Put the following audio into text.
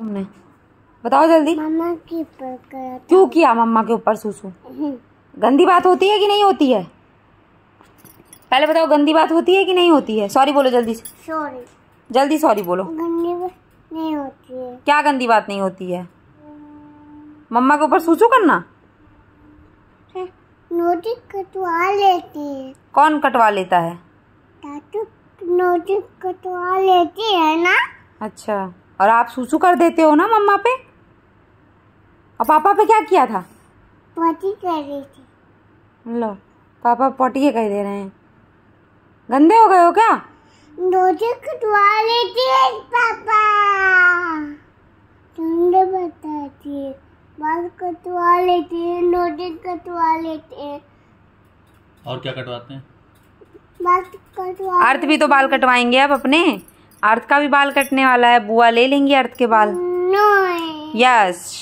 तुमने बताओ जल्दी मम्मा के ऊपर क्यों किया मम्मा के ऊपर सुसु हम्म। गंदी बात होती है कि नहीं होती है पहले बताओ गंदी बात होती है कि नहीं होती है सॉरी बोलो जल्दी से सॉरी जल्दी सॉरी बोलो गंदी बात नहीं होती है क्या गंदी बात नहीं होती है मम्मा के ऊपर सुसु करना हाँ, नोटिस कटवा लेती है कौन कटवा लेता है नोटिस कटवा लेती है ना अच्छा और आप सुसु कर देते हो ना मम्मा पे और पापा पे क्या किया था पोटी कर रही थी लो पापा पोटिए कह दे रहे हैं गंदे हो गए हो क्या रोटी लेती पापा बताती है बाल कटवा लेते हैं नोटिस कटवा लेते हैं और क्या कटवाते हैं बाल कटवा अर्थ भी तो बाल कटवाएंगे आप अपने अर्थ का भी बाल कटने वाला है बुआ ले लेंगी अर्थ के बाल यस